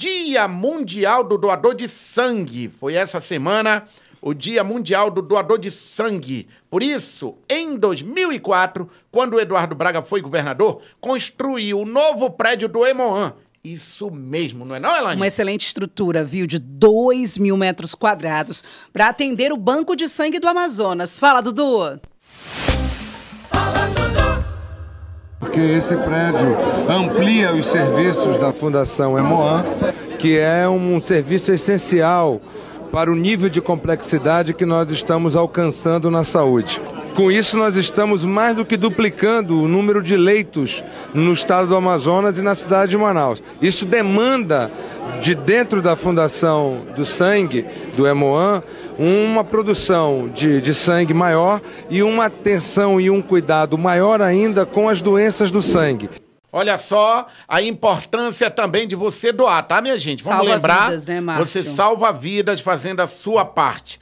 Dia Mundial do Doador de Sangue. Foi essa semana o Dia Mundial do Doador de Sangue. Por isso, em 2004, quando Eduardo Braga foi governador, construiu o novo prédio do Emoan. Isso mesmo, não é não, Elaine? Uma excelente estrutura, viu, de 2 mil metros quadrados para atender o Banco de Sangue do Amazonas. Fala, Dudu! porque esse prédio amplia os serviços da Fundação Emoan, que é um serviço essencial para o nível de complexidade que nós estamos alcançando na saúde. Com isso, nós estamos mais do que duplicando o número de leitos no estado do Amazonas e na cidade de Manaus. Isso demanda, de dentro da Fundação do Sangue, do Emoan, uma produção de, de sangue maior e uma atenção e um cuidado maior ainda com as doenças do sangue. Olha só a importância também de você doar, tá, minha gente? Vamos salva lembrar. Vidas, né, Você salva vidas fazendo a sua parte.